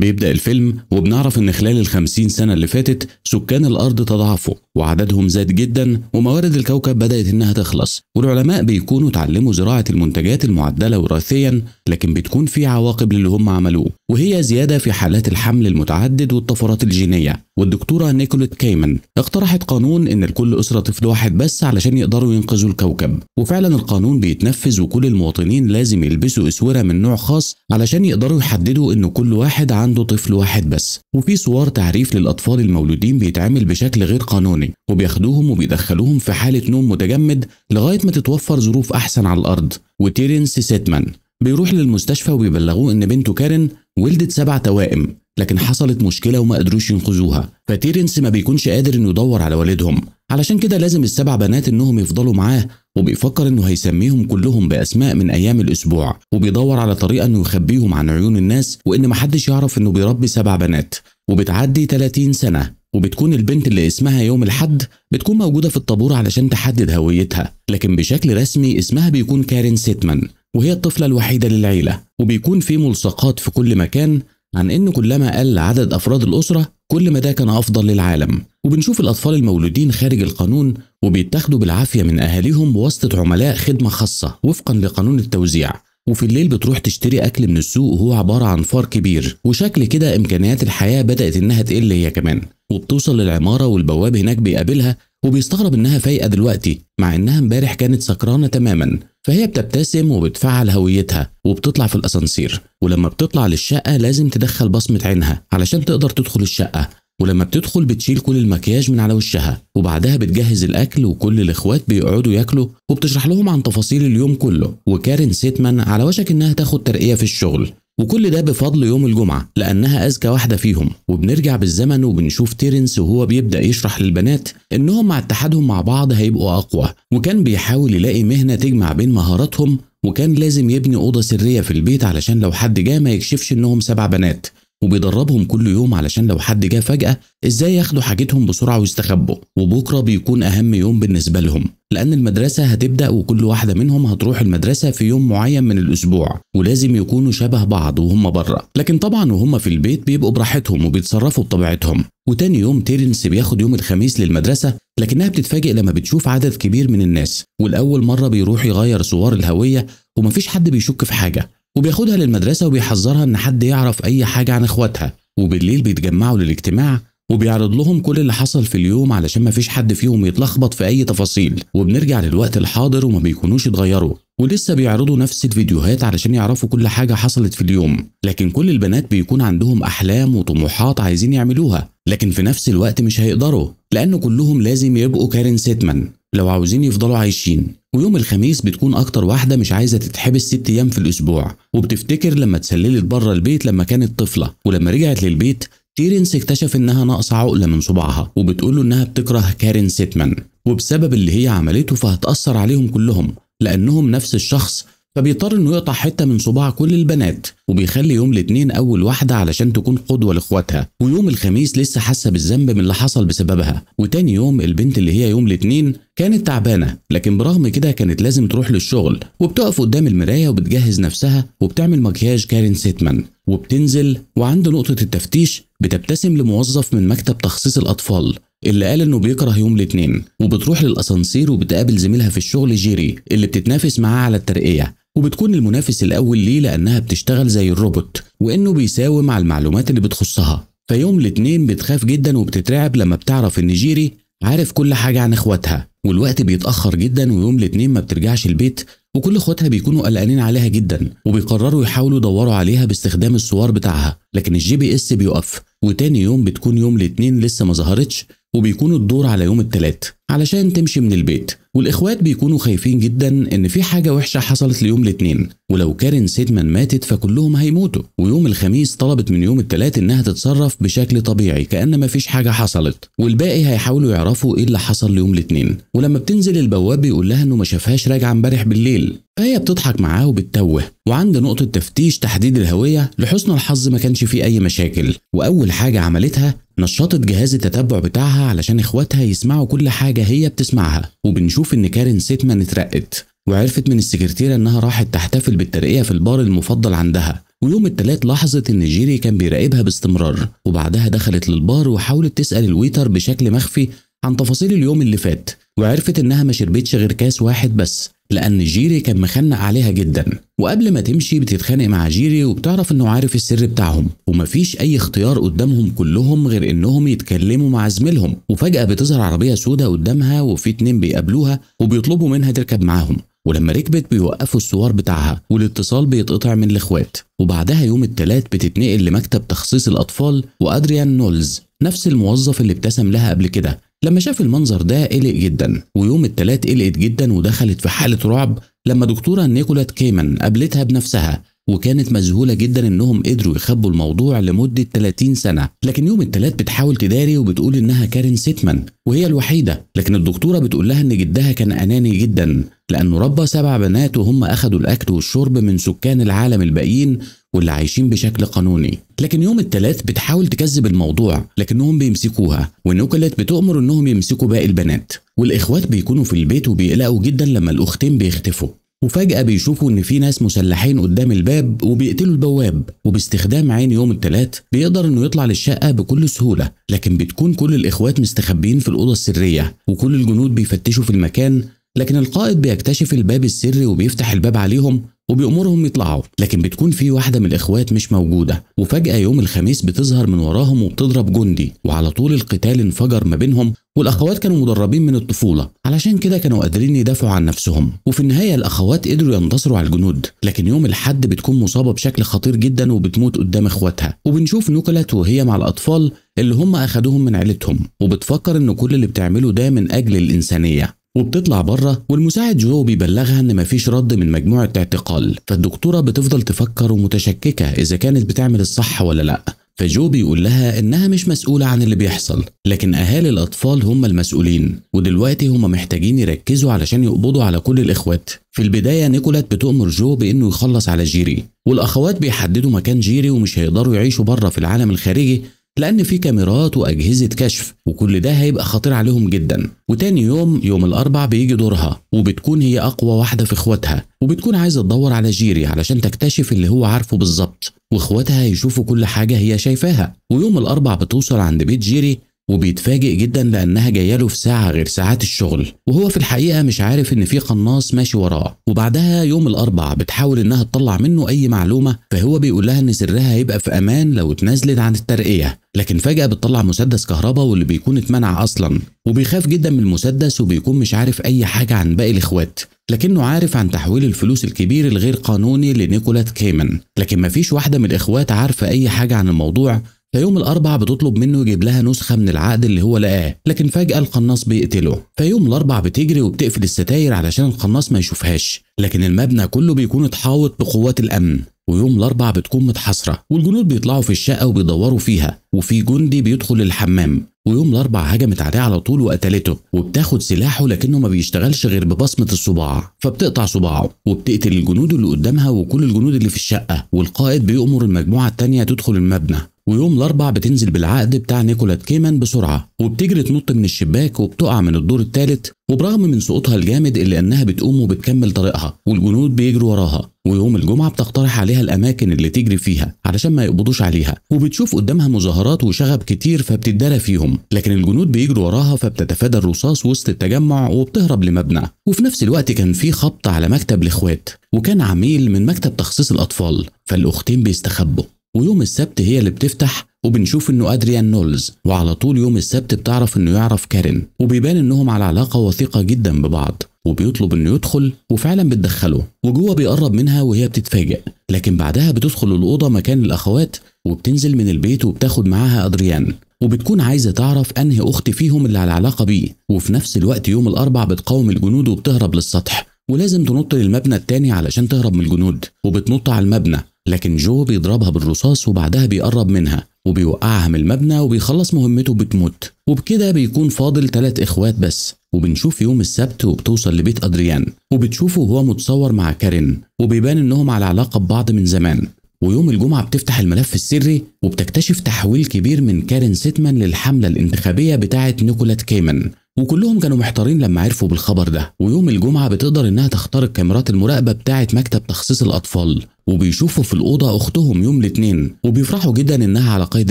بيبدأ الفيلم وبنعرف إن خلال الخمسين سنة اللي فاتت سكان الأرض تضاعفوا وعددهم زاد جدا وموارد الكوكب بدأت إنها تخلص والعلماء بيكونوا اتعلموا زراعة المنتجات المعدلة وراثيا لكن بتكون في عواقب للي هم عملوه وهي زيادة في حالات الحمل المتعدد والطفرات الجينية والدكتورة نيكوليت كايمن اقترحت قانون إن لكل أسرة طفل واحد بس علشان يقدروا ينقذوا الكوكب وفعلا القانون بيتنفذ وكل المواطنين لازم يلبسوا أسورة من نوع خاص علشان يقدروا يحددوا إن كل واحد عنده عنده طفل واحد بس وفي صور تعريف للاطفال المولودين بيتعمل بشكل غير قانوني وبياخدوهم وبيدخلوهم في حاله نوم متجمد لغايه ما تتوفر ظروف احسن على الارض وتيرنس سيتمان بيروح للمستشفى وبيبلغوه ان بنته كارن ولدت سبع توائم لكن حصلت مشكلة وما قدروش ينقذوها فتيرنس ما بيكونش قادر انه يدور على والدهم علشان كده لازم السبع بنات انهم يفضلوا معاه وبيفكر انه هيسميهم كلهم باسماء من ايام الاسبوع وبيدور على طريقه انه يخبيهم عن عيون الناس وان محدش يعرف انه بيربي سبع بنات وبتعدي 30 سنه وبتكون البنت اللي اسمها يوم الحد بتكون موجوده في الطابور علشان تحدد هويتها لكن بشكل رسمي اسمها بيكون كارين سيتمان وهي الطفله الوحيده للعيله وبيكون في ملصقات في كل مكان عن ان كلما قل عدد افراد الاسره كل ما ده كان افضل للعالم وبنشوف الاطفال المولودين خارج القانون وبيتاخدوا بالعافيه من اهاليهم بواسطه عملاء خدمه خاصه وفقا لقانون التوزيع وفي الليل بتروح تشتري اكل من السوق وهو عباره عن فار كبير وشكل كده امكانيات الحياه بدات انها تقل هي كمان وبتوصل للعماره والبواب هناك بيقابلها وبيستغرب انها فايقه دلوقتي مع انها امبارح كانت سكرانه تماما فهي بتبتسم وبتفعل هويتها وبتطلع في الاسانسير ولما بتطلع للشقه لازم تدخل بصمه عينها علشان تقدر تدخل الشقه ولما بتدخل بتشيل كل المكياج من على وشها وبعدها بتجهز الاكل وكل الاخوات بيقعدوا ياكلوا وبتشرح لهم عن تفاصيل اليوم كله وكارين سيتمان على وشك انها تاخد ترقيه في الشغل وكل ده بفضل يوم الجمعة لأنها أذكى واحدة فيهم وبنرجع بالزمن وبنشوف تيرنس وهو بيبدأ يشرح للبنات إنهم مع اتحادهم مع بعض هيبقوا أقوى وكان بيحاول يلاقي مهنة تجمع بين مهاراتهم وكان لازم يبني أوضة سرية في البيت علشان لو حد جه ما يكشفش إنهم سبع بنات وبيدربهم كل يوم علشان لو حد جه فجأة ازاي ياخدوا حاجتهم بسرعة ويستخبوا وبكرة بيكون أهم يوم بالنسبة لهم لأن المدرسة هتبدأ وكل واحدة منهم هتروح المدرسة في يوم معين من الأسبوع ولازم يكونوا شبه بعض وهم بره لكن طبعا وهم في البيت بيبقوا براحتهم وبيتصرفوا بطبيعتهم وتاني يوم تيرنس بياخد يوم الخميس للمدرسة لكنها بتتفاجئ لما بتشوف عدد كبير من الناس والأول مرة بيروح يغير صور الهوية ومفيش حد بيشك في حاجة وبياخدها للمدرسة وبيحذرها إن حد يعرف أي حاجة عن إخواتها وبالليل بيتجمعوا للاجتماع وبيعرض لهم كل اللي حصل في اليوم علشان مفيش حد فيهم يتلخبط في أي تفاصيل وبنرجع للوقت الحاضر وما بيكونوش اتغيروا ولسه بيعرضوا نفس الفيديوهات علشان يعرفوا كل حاجة حصلت في اليوم لكن كل البنات بيكون عندهم أحلام وطموحات عايزين يعملوها لكن في نفس الوقت مش هيقدروا لأن كلهم لازم يبقوا كارين سيتمان لو عاوزين يفضلوا عايشين ويوم الخميس بتكون أكتر واحدة مش عايزة تتحبس ست أيام في الأسبوع وبتفتكر لما اتسللت بره البيت لما كانت طفلة ولما رجعت للبيت تيرنس اكتشف إنها ناقصة عقلة من صباعها وبتقوله إنها بتكره كارين سيتمان وبسبب اللي هي عملته فهتأثر عليهم كلهم لأنهم نفس الشخص فبيضطر انه يقطع حته من صباع كل البنات وبيخلي يوم الاثنين اول واحده علشان تكون قدوه لاخواتها ويوم الخميس لسه حاسه بالذنب من اللي حصل بسببها وتاني يوم البنت اللي هي يوم الاثنين كانت تعبانه لكن برغم كده كانت لازم تروح للشغل وبتقف قدام المرايه وبتجهز نفسها وبتعمل مكياج كارين سيتمان وبتنزل وعند نقطه التفتيش بتبتسم لموظف من مكتب تخصيص الاطفال اللي قال انه بيكره يوم الاثنين وبتروح للاسانسير وبتقابل زميلها في الشغل جيري اللي بتتنافس معاه على الترقيه وبتكون المنافس الأول ليه لأنها بتشتغل زي الروبوت وإنه بيساوم على المعلومات اللي بتخصها فيوم الاثنين بتخاف جدا وبتترعب لما بتعرف إن جيري عارف كل حاجة عن إخواتها والوقت بيتأخر جدا ويوم الاثنين ما بترجعش البيت وكل اخواتها بيكونوا قلقانين عليها جدا وبيقرروا يحاولوا يدوروا عليها باستخدام الصور بتاعها لكن الجي بي اس بيقف وتاني يوم بتكون يوم الاثنين لسه ما ظهرتش وبيكون الدور على يوم التلات علشان تمشي من البيت والاخوات بيكونوا خايفين جدا ان في حاجه وحشه حصلت ليوم الاثنين ولو كارن سيدمان ماتت فكلهم هيموتوا ويوم الخميس طلبت من يوم الثلاث انها تتصرف بشكل طبيعي كان ما فيش حاجه حصلت والباقي هيحاولوا يعرفوا ايه اللي حصل ليوم الاثنين ولما بتنزل البواب بيقول لها انه ما شافهاش راجعه امبارح بالليل فهي بتضحك معاه وبتتوه وعند نقطة تفتيش تحديد الهوية لحسن الحظ ما كانش فيه أي مشاكل وأول حاجة عملتها نشطت جهاز التتبع بتاعها علشان اخواتها يسمعوا كل حاجه هي بتسمعها وبنشوف ان كارين سيتمان اترقت وعرفت من السكرتيره انها راحت تحتفل بالترقيه في البار المفضل عندها ويوم التلات لاحظت ان جيري كان بيراقبها باستمرار وبعدها دخلت للبار وحاولت تسال الويتر بشكل مخفي عن تفاصيل اليوم اللي فات وعرفت انها ما شربتش غير كاس واحد بس لأن جيري كان مخنق عليها جدا وقبل ما تمشي بتتخانق مع جيري وبتعرف إنه عارف السر بتاعهم ومفيش أي اختيار قدامهم كلهم غير إنهم يتكلموا مع زميلهم وفجأة بتظهر عربية سودة قدامها وفي اتنين بيقابلوها وبيطلبوا منها تركب معاهم ولما ركبت بيوقفوا السوار بتاعها والاتصال بيتقطع من الاخوات وبعدها يوم التلات بتتنقل لمكتب تخصيص الاطفال وادريان نولز نفس الموظف اللي ابتسم لها قبل كده لما شاف المنظر ده قلق جدا ويوم التلات قلقت جدا ودخلت في حالة رعب لما دكتورة نيكولات كيمان قابلتها بنفسها وكانت مذهولة جدا انهم قدروا يخبوا الموضوع لمدة 30 سنة لكن يوم التلات بتحاول تداري وبتقول انها كارين سيتمان وهي الوحيدة لكن الدكتورة بتقول لها ان جدها كان اناني جدا لانه ربى سبع بنات وهم اخدوا الاكل والشرب من سكان العالم الباقيين واللي عايشين بشكل قانوني لكن يوم الثلاث بتحاول تكذب الموضوع لكنهم بيمسكوها ونوكلت بتؤمر انهم يمسكوا باقي البنات والاخوات بيكونوا في البيت وبيقلقوا جدا لما الاختين بيختفوا وفجأة بيشوفوا إن في ناس مسلحين قدام الباب وبيقتلوا البواب وباستخدام عين يوم الثلاث بيقدر إنه يطلع للشقة بكل سهولة لكن بتكون كل الإخوات مستخبين في الأوضة السرية وكل الجنود بيفتشوا في المكان لكن القائد بيكتشف الباب السري وبيفتح الباب عليهم وبيأمرهم يطلعوا لكن بتكون في واحدة من الإخوات مش موجودة وفجأة يوم الخميس بتظهر من وراهم وبتضرب جندي وعلى طول القتال انفجر ما بينهم والأخوات كانوا مدربين من الطفولة علشان كده كانوا قادرين يدافعوا عن نفسهم وفي النهاية الأخوات قدروا ينتصروا على الجنود لكن يوم الحد بتكون مصابة بشكل خطير جدا وبتموت قدام إخواتها وبنشوف نوكلت وهي مع الأطفال اللي هم أخدوهم من عيلتهم وبتفكر إن كل اللي بتعمله ده من أجل الإنسانية وبتطلع بره والمساعد جو بيبلغها ان مفيش رد من مجموعه اعتقال فالدكتوره بتفضل تفكر ومتشككه اذا كانت بتعمل الصح ولا لا فجو بيقول لها انها مش مسؤوله عن اللي بيحصل لكن اهالي الاطفال هم المسؤولين ودلوقتي هم محتاجين يركزوا علشان يقبضوا على كل الاخوات في البدايه نيكولات بتؤمر جو بانه يخلص على جيري والاخوات بيحددوا مكان جيري ومش هيقدروا يعيشوا بره في العالم الخارجي لأن في كاميرات وأجهزة كشف وكل ده هيبقى خطير عليهم جدا وتاني يوم يوم الأربع بيجي دورها وبتكون هي أقوى واحدة في إخواتها وبتكون عايزة تدور على جيري علشان تكتشف اللي هو عارفه بالظبط وإخواتها يشوفوا كل حاجة هي شايفاها ويوم الأربع بتوصل عند بيت جيري وبيتفاجئ جدا لانها جايه له في ساعه غير ساعات الشغل وهو في الحقيقه مش عارف ان في قناص ماشي وراه وبعدها يوم الاربع بتحاول انها تطلع منه اي معلومه فهو بيقول لها ان سرها هيبقى في امان لو اتنازلت عن الترقيه لكن فجأة بتطلع مسدس كهرباء واللي بيكون اتمنع أصلا وبيخاف جدا من المسدس وبيكون مش عارف أي حاجة عن باقي الإخوات لكنه عارف عن تحويل الفلوس الكبير الغير قانوني لنيكولات كيمن لكن مفيش واحدة من الإخوات عارفة أي حاجة عن الموضوع فيوم الاربع بتطلب منه يجيب لها نسخه من العقد اللي هو لقاه لكن فجاه القناص بيقتله فيوم الاربع بتجري وبتقفل الستاير علشان القناص ما يشوفهاش لكن المبنى كله بيكون اتحاوط بقوات الامن ويوم الاربع بتكون متحاصره والجنود بيطلعوا في الشقه وبيدوروا فيها وفي جندي بيدخل الحمام ويوم الاربع هجمت عليه على طول وقتلته وبتاخد سلاحه لكنه ما بيشتغلش غير ببصمه الصباع فبتقطع صباعه وبتقتل الجنود اللي قدامها وكل الجنود اللي في الشقه والقائد بيأمر المجموعه التانيه تدخل المبنى ويوم الاربع بتنزل بالعقد بتاع نيكولات كيمان بسرعه وبتجري تنط من الشباك وبتقع من الدور الثالث وبرغم من سقوطها الجامد الا انها بتقوم وبتكمل طريقها والجنود بيجروا وراها ويوم الجمعه بتقترح عليها الاماكن اللي تجري فيها علشان ما يقبضوش عليها وبتشوف قدامها مظاهرات وشغب كتير فبتدارى فيهم لكن الجنود بيجروا وراها فبتتفادى الرصاص وسط التجمع وبتهرب لمبنى وفي نفس الوقت كان في خبط على مكتب الاخوات وكان عميل من مكتب تخصيص الاطفال فالاختين بيستخبوا ويوم السبت هي اللي بتفتح وبنشوف انه ادريان نولز وعلى طول يوم السبت بتعرف انه يعرف كارين وبيبان انهم على علاقه وثيقه جدا ببعض وبيطلب انه يدخل وفعلا بتدخله وجوه بيقرب منها وهي بتتفاجئ لكن بعدها بتدخل الاوضه مكان الاخوات وبتنزل من البيت وبتاخد معاها ادريان وبتكون عايزه تعرف انهي اخت فيهم اللي على علاقه بيه وفي نفس الوقت يوم الاربع بتقاوم الجنود وبتهرب للسطح ولازم تنط للمبنى التاني علشان تهرب من الجنود وبتنط على المبنى لكن جو بيضربها بالرصاص وبعدها بيقرب منها وبيوقعها من المبنى وبيخلص مهمته بتموت وبكده بيكون فاضل تلات إخوات بس وبنشوف يوم السبت وبتوصل لبيت أدريان وبتشوفه وهو متصور مع كارين وبيبان إنهم على علاقة ببعض من زمان ويوم الجمعة بتفتح الملف السري وبتكتشف تحويل كبير من كارين سيتمان للحملة الانتخابية بتاعة نيكولات كيمن وكلهم كانوا محتارين لما عرفوا بالخبر ده ويوم الجمعة بتقدر إنها تخترق كاميرات المراقبة بتاعة مكتب تخصيص الأطفال وبيشوفوا في الأوضة أختهم يوم الاثنين وبيفرحوا جدا إنها على قيد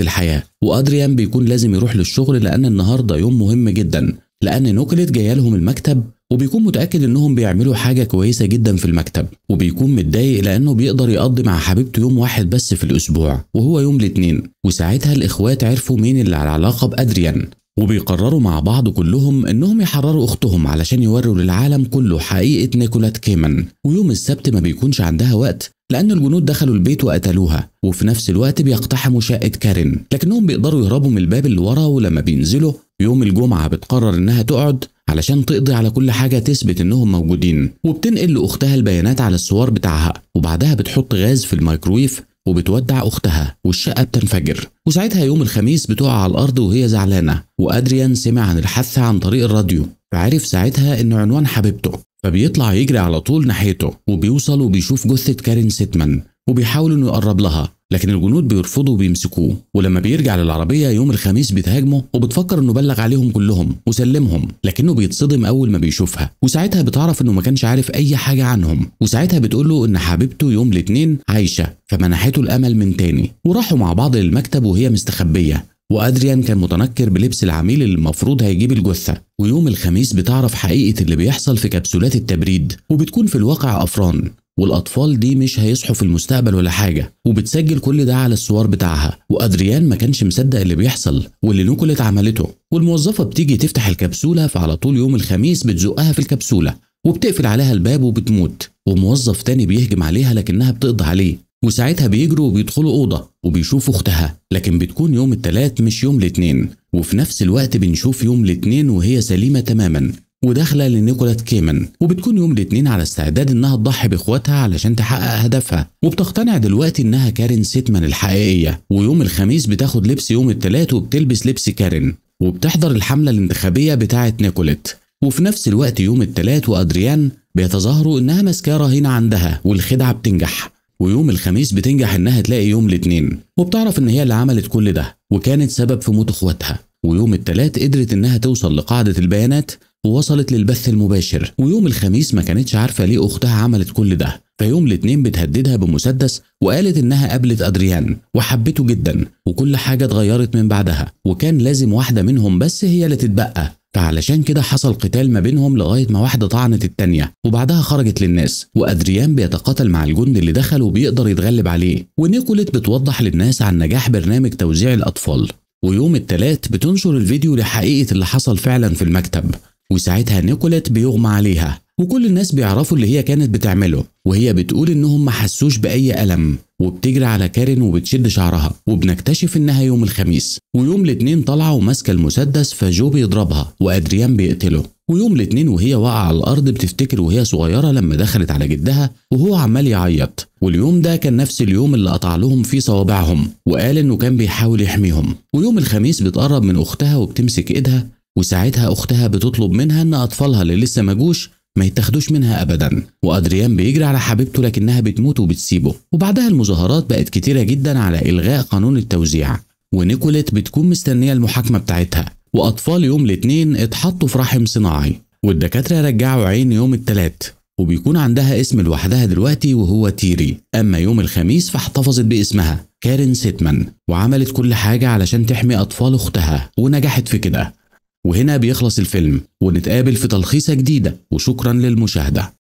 الحياة وأدريان بيكون لازم يروح للشغل لأن النهاردة يوم مهم جدا لأن نوكلت جاية لهم المكتب وبيكون متأكد إنهم بيعملوا حاجة كويسة جدا في المكتب وبيكون متضايق لأنه بيقدر يقضي مع حبيبته يوم واحد بس في الأسبوع وهو يوم الاثنين وساعتها الإخوات عرفوا مين اللي على علاقة بأدريان وبيقرروا مع بعض كلهم انهم يحرروا اختهم علشان يوروا للعالم كله حقيقه نيكولات كيمن ويوم السبت ما بيكونش عندها وقت لأن الجنود دخلوا البيت وقتلوها وفي نفس الوقت بيقتحموا شقة كارين لكنهم بيقدروا يهربوا من الباب اللي ورا ولما بينزلوا يوم الجمعة بتقرر إنها تقعد علشان تقضي على كل حاجة تثبت إنهم موجودين وبتنقل لأختها البيانات على الصور بتاعها وبعدها بتحط غاز في الميكرويف وبتودع أختها والشقة بتنفجر وساعتها يوم الخميس بتقع على الأرض وهي زعلانة وأدريان سمع عن الحادثة عن طريق الراديو فعرف ساعتها إن عنوان حبيبته فبيطلع يجري على طول ناحيته وبيوصل وبيشوف جثة كارين سيتمان وبيحاول إنه يقرب لها لكن الجنود بيرفضوا وبيمسكوه ولما بيرجع للعربيه يوم الخميس بتهاجمه وبتفكر انه بلغ عليهم كلهم وسلمهم لكنه بيتصدم اول ما بيشوفها وساعتها بتعرف انه ما كانش عارف اي حاجه عنهم وساعتها بتقول له ان حبيبته يوم الاثنين عايشه فمنحته الامل من تاني وراحوا مع بعض للمكتب وهي مستخبيه وادريان كان متنكر بلبس العميل اللي المفروض هيجيب الجثه ويوم الخميس بتعرف حقيقه اللي بيحصل في كبسولات التبريد وبتكون في الواقع افران والاطفال دي مش هيصحوا في المستقبل ولا حاجه وبتسجل كل ده على الصور بتاعها وادريان ما كانش مصدق اللي بيحصل واللي نوكلت عملته والموظفه بتيجي تفتح الكبسوله فعلى طول يوم الخميس بتزقها في الكبسوله وبتقفل عليها الباب وبتموت وموظف تاني بيهجم عليها لكنها بتقضي عليه وساعتها بيجروا وبيدخلوا اوضه وبيشوفوا اختها لكن بتكون يوم الثلاث مش يوم الاثنين وفي نفس الوقت بنشوف يوم الاثنين وهي سليمه تماما وداخله لنيكولات كيمن وبتكون يوم الاثنين على استعداد انها تضحي باخواتها علشان تحقق هدفها وبتقتنع دلوقتي انها كارين سيتمان الحقيقيه ويوم الخميس بتاخد لبس يوم الثلاث وبتلبس لبس كارين وبتحضر الحمله الانتخابيه بتاعه نيكولات وفي نفس الوقت يوم الثلاث وادريان بيتظاهروا انها ماسكاه رهينه عندها والخدعه بتنجح ويوم الخميس بتنجح انها تلاقي يوم الاثنين وبتعرف ان هي اللي عملت كل ده وكانت سبب في موت اخواتها ويوم الثلاث قدرت انها توصل لقاعده البيانات ووصلت للبث المباشر ويوم الخميس ما كانتش عارفه ليه اختها عملت كل ده فيوم الاثنين بتهددها بمسدس وقالت انها قابلت ادريان وحبته جدا وكل حاجه اتغيرت من بعدها وكان لازم واحده منهم بس هي اللي تتبقى فعلشان كده حصل قتال ما بينهم لغاية ما واحدة طعنت التانية وبعدها خرجت للناس وأدريان بيتقاتل مع الجند اللي دخل وبيقدر يتغلب عليه ونيكولت بتوضح للناس عن نجاح برنامج توزيع الأطفال ويوم الثلاث بتنشر الفيديو لحقيقة اللي حصل فعلا في المكتب وساعتها نيكولات بيغمى عليها وكل الناس بيعرفوا اللي هي كانت بتعمله وهي بتقول انهم ما حسوش باي الم وبتجري على كارين وبتشد شعرها وبنكتشف انها يوم الخميس ويوم الاثنين طالعه وماسكه المسدس فجو بيضربها وادريان بيقتله ويوم الاثنين وهي واقعه على الارض بتفتكر وهي صغيره لما دخلت على جدها وهو عمال يعيط واليوم ده كان نفس اليوم اللي قطع لهم فيه صوابعهم وقال انه كان بيحاول يحميهم ويوم الخميس بتقرب من اختها وبتمسك ايدها وساعتها أختها بتطلب منها إن أطفالها اللي لسه مجوش ما يتاخدوش منها ابدا وادريان بيجري على حبيبته لكنها بتموت وبتسيبه وبعدها المظاهرات بقت كتيره جدا على الغاء قانون التوزيع ونيكوليت بتكون مستنيه المحاكمه بتاعتها واطفال يوم الاثنين اتحطوا في رحم صناعي والدكاتره رجعوا عين يوم الثلاث وبيكون عندها اسم لوحدها دلوقتي وهو تيري اما يوم الخميس فاحتفظت باسمها كارين سيتمان وعملت كل حاجه علشان تحمي اطفال اختها ونجحت في كده وهنا بيخلص الفيلم ونتقابل في تلخيصة جديدة وشكرا للمشاهدة